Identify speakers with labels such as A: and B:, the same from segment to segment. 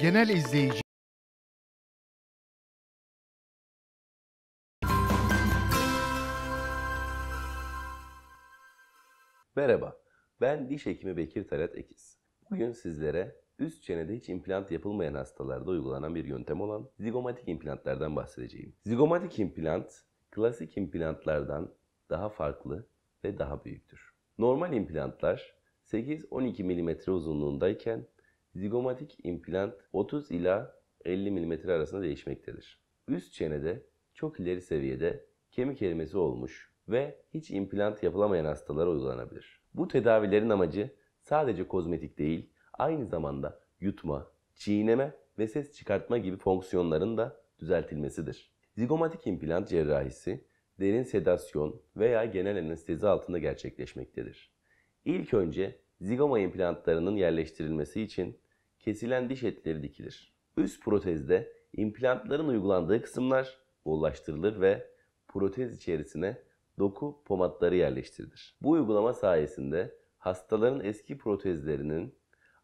A: genel izleyici Merhaba, ben diş hekimi Bekir Talat Ekiz. Bugün sizlere üst çenede hiç implant yapılmayan hastalarda uygulanan bir yöntem olan zigomatik implantlardan bahsedeceğim. Zigomatik implant, klasik implantlardan daha farklı ve daha büyüktür. Normal implantlar 8-12 mm uzunluğundayken zigomatik implant 30 ila 50 mm arasında değişmektedir. Üst çenede çok ileri seviyede kemik erimesi olmuş ve hiç implant yapılamayan hastalara uygulanabilir. Bu tedavilerin amacı sadece kozmetik değil, aynı zamanda yutma, çiğneme ve ses çıkartma gibi fonksiyonların da düzeltilmesidir. Zigomatik implant cerrahisi derin sedasyon veya genel anestezi altında gerçekleşmektedir. İlk önce Zigoma implantlarının yerleştirilmesi için kesilen diş etleri dikilir. Üst protezde implantların uygulandığı kısımlar bollaştırılır ve protez içerisine doku pomatları yerleştirilir. Bu uygulama sayesinde hastaların eski protezlerinin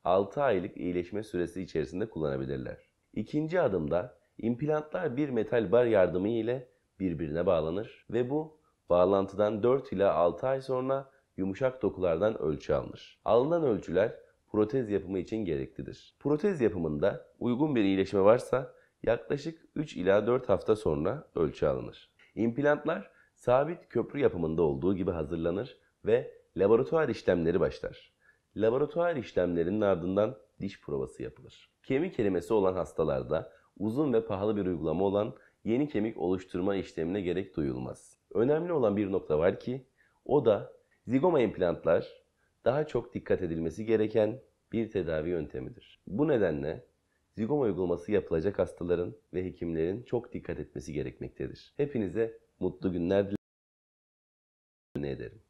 A: 6 aylık iyileşme süresi içerisinde kullanabilirler. İkinci adımda implantlar bir metal bar yardımı ile birbirine bağlanır ve bu bağlantıdan 4 ila 6 ay sonra yumuşak dokulardan ölçü alınır. Alınan ölçüler protez yapımı için gereklidir. Protez yapımında uygun bir iyileşme varsa yaklaşık 3 ila 4 hafta sonra ölçü alınır. İmplantlar sabit köprü yapımında olduğu gibi hazırlanır ve laboratuvar işlemleri başlar. Laboratuvar işlemlerinin ardından diş provası yapılır. Kemik erimesi olan hastalarda uzun ve pahalı bir uygulama olan yeni kemik oluşturma işlemine gerek duyulmaz. Önemli olan bir nokta var ki o da Zigoma implantlar daha çok dikkat edilmesi gereken bir tedavi yöntemidir. Bu nedenle zigoma uygulaması yapılacak hastaların ve hekimlerin çok dikkat etmesi gerekmektedir. Hepinize mutlu günler dilerim.